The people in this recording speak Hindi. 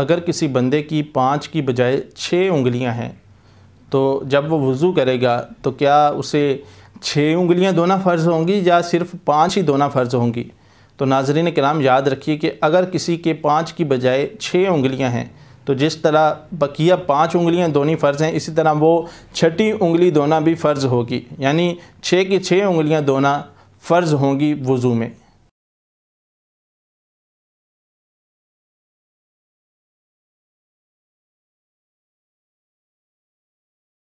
अगर किसी बंदे की पाँच की बजाय छः उंगलियाँ हैं तो जब वो वज़ू करेगा तो क्या उसे छः उंगलियाँ दोना फ़र्ज़ होंगी या सिर्फ़ पाँच ही दोना फ़र्ज़ होंगी तो नाजरीन कराम याद रखिए कि अगर किसी के पाँच की बजाय छः उंगलियाँ हैं तो जिस तरह बकिया पाँच उंगलियाँ दोनी फ़र्ज़ हैं इसी तरह वो छठी उंगली दोना भी फ़र्ज़ होगी यानी छः की छः उंगलियाँ दोना फ़र्ज़ होंगी वज़ू में